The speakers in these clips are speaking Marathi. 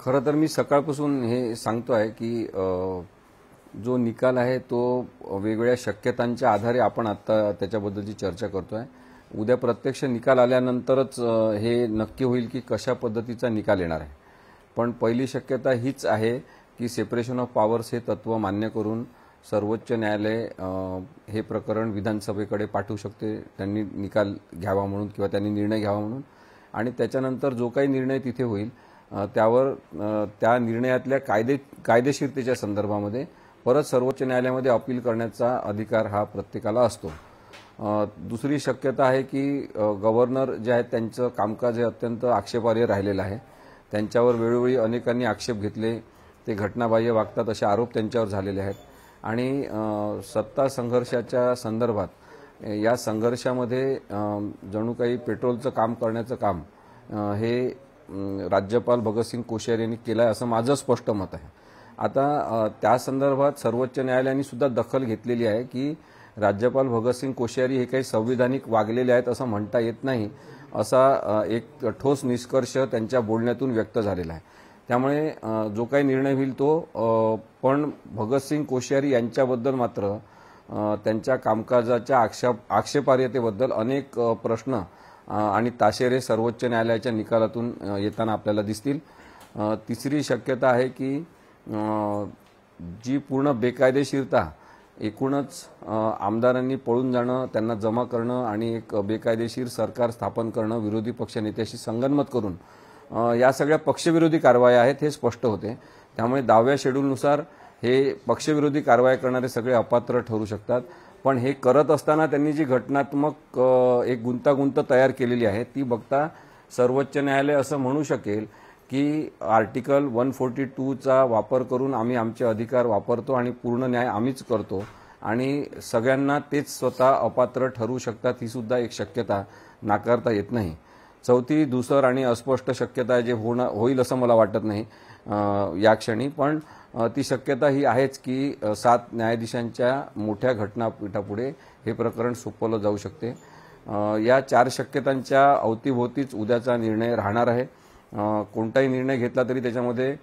खरं तर मी सकाळपासून हे सांगतो आहे की जो निकाल आहे तो वेगवेगळ्या शक्यतांच्या आधारे आपण आता त्याच्याबद्दलची चर्चा करतो आहे उद्या प्रत्यक्ष निकाल आल्यानंतरच हे नक्की होईल की कशा पद्धतीचा निकाल येणार आहे पण पहिली शक्यता हीच आहे की सेपरेशन ऑफ पॉवर्स हे तत्त्व मान्य करून सर्वोच्च न्यायालय हे प्रकरण विधानसभेकडे पाठवू शकते त्यांनी निकाल घ्यावा म्हणून किंवा त्यांनी निर्णय घ्यावा म्हणून आणि त्याच्यानंतर जो काही निर्णय तिथे होईल त्यावर त्या निर्णयातल्या कायदे कायदेशीरतेच्या संदर्भामध्ये परत सर्वोच्च न्यायालयामध्ये अपील करण्याचा अधिकार हा प्रत्येकाला असतो दुसरी शक्यता आहे की गव्हर्नर जे आहेत त्यांचं कामकाज हे अत्यंत आक्षेपार्ह राहिलेलं आहे त्यांच्यावर वेळोवेळी अनेकांनी आक्षेप घेतले ते घटनाबाह्य वागतात असे आरोप त्यांच्यावर झालेले आहेत आणि सत्ता संघर्षाच्या संदर्भात या संघर्षामध्ये जणू काही पेट्रोलचं काम करण्याचं काम हे राज्यपाल भगतसिंग कोश्यारी यांनी केला आहे असं माझं स्पष्ट मत आहे आता त्या संदर्भात सर्वोच्च न्यायालयाने सुद्धा दखल घेतलेली आहे की राज्यपाल भगतसिंग कोश्यारी हे काही संविधानिक वागलेले आहेत असं म्हणता येत नाही असा एक ठोस निष्कर्ष त्यांच्या बोलण्यातून व्यक्त झालेला आहे त्यामुळे जो काही निर्णय होईल तो पण भगतसिंग कोश्यारी यांच्याबद्दल मात्र त्यांच्या कामकाजाच्या आक्षेप आक्षेपार्हतेबद्दल अनेक प्रश्न आणि ताशेरे सर्वोच्च न्यायालयाच्या निकालातून येताना आपल्याला दिसतील तिसरी शक्यता आहे की जी पूर्ण बेकायदेशीरता एकूणच आमदारांनी पळून जाणं त्यांना जमा करणं आणि एक बेकायदेशीर सरकार स्थापन करणं विरोधी पक्षनेत्याशी संगनमत करून या सगळ्या पक्षविरोधी कारवाया आहेत हे स्पष्ट होते त्यामुळे दहाव्या शेड्यूलनुसार हे पक्षविरोधी कारवाया करणारे सगळे अपात्र ठरू शकतात पण हे करत असताना त्यांनी जी घटनात्मक एक गुंतागुंत तयार केलेली आहे ती बघता सर्वोच्च न्यायालय असं म्हणू शकेल की आर्टिकल वन फोर्टी टूचा वापर करून आम्ही आमचे अधिकार वापरतो आणि पूर्ण न्याय आम्हीच करतो आणि सगळ्यांना तेच स्वतः अपात्र ठरू शकतात ही सुद्धा एक शक्यता नाकारता येत नाही चौथी दुसर आणि अस्पष्ट शक्यता जे होणं होईल असं मला वाटत नाही या क्षणी पण ती शक्यता ही आहेच की सात न्यायाधीशांच्या मोठ्या घटनापीठापुढे हे प्रकरण सोपवलं जाऊ शकते या चार शक्यतांच्या अवतीभोवतीच उद्याचा निर्णय राहणार आहे कोणताही निर्णय घेतला तरी त्याच्यामध्ये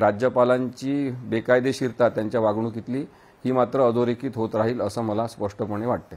राज्यपालांची बेकायदेशीरता त्यांच्या वागणुकीतली ही मात्र अधोरेखित होत राहील असं मला स्पष्टपणे वाटते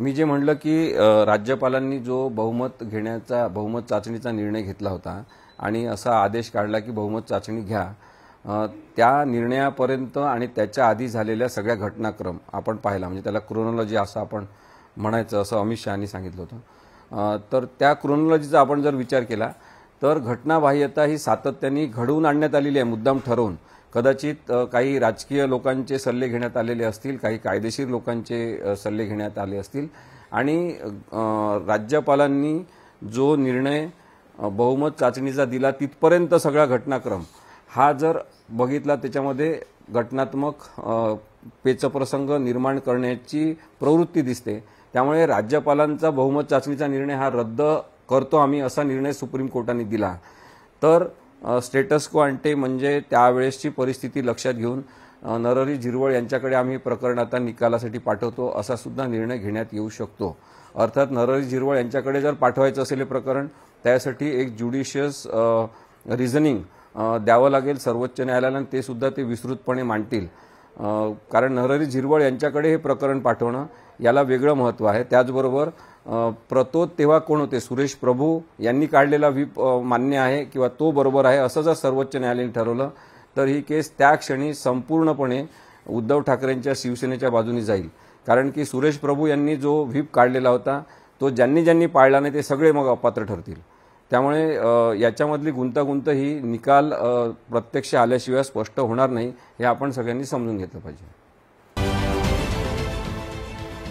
मी जे म्हणलं की राज्यपालांनी जो बहुमत घेण्याचा बहुमत चाचणीचा निर्णय घेतला होता आणि असा आदेश काढला की बहुमत चाचणी घ्या त्या निर्णयापर्यंत आणि त्याच्या आधी झालेल्या सगळ्या घटनाक्रम आपण पाहिला म्हणजे त्याला क्रोनॉलॉजी असं आपण म्हणायचं असं अमित शहानी सांगितलं होतं तर त्या क्रोनॉलॉजीचा आपण जर विचार केला तर घटनाबाह्यता ही सातत्याने घडवून आणण्यात आलेली आहे मुद्दाम ठरवून कदाचित काही राजकीय लोकांचे सल्ले घेण्यात आलेले असतील काही कायदेशीर लोकांचे सल्ले घेण्यात आले असतील आणि राज्यपालांनी जो निर्णय बहुमत चाचणीचा दिला तिथपर्यंत सगळा घटनाक्रम हा जर बघितला त्याच्यामध्ये घटनात्मक पेचप्रसंग निर्माण करण्याची प्रवृत्ती दिसते त्यामुळे राज्यपालांचा बहुमत चाचणीचा निर्णय हा रद्द करतो आम्ही असा निर्णय सुप्रीम कोर्टाने दिला तर स्टेटस को म्हणजे त्यावेळेसची परिस्थिती लक्षात घेऊन नरहरी झिरवळ यांच्याकडे आम्ही प्रकरण आता निकालासाठी पाठवतो असा सुद्धा निर्णय घेण्यात येऊ शकतो अर्थात नरहरी झिरवळ यांच्याकडे जर पाठवायचं असेल हे प्रकरण त्यासाठी एक ज्युडिशियस रिझनिंग द्यावं लागेल सर्वोच्च न्यायालयाला ते सुद्धा ते विस्तृतपणे मांडतील कारण नरहरी झिरवळ यांच्याकडे हे प्रकरण पाठवणं याला वेगळं महत्त्व आहे त्याचबरोबर प्रतोद तेव्हा कोण होते सुरेश प्रभू यांनी काढलेला व्हीप मान्य आहे किंवा तो बरोबर आहे असं जर सर्वोच्च न्यायालयाने ठरवलं तर ही केस त्या क्षणी संपूर्णपणे उद्धव ठाकरेंच्या शिवसेनेच्या बाजूने जाईल कारण की सुरेश प्रभू यांनी जो व्हीप काढलेला होता तो ज्यांनी ज्यांनी पाळला नाही ते सगळे मग अपात्र ठरतील त्यामुळे याच्यामधली गुंतागुंत ही निकाल प्रत्यक्ष आल्याशिवाय स्पष्ट होणार नाही हे आपण सगळ्यांनी समजून घेतलं पाहिजे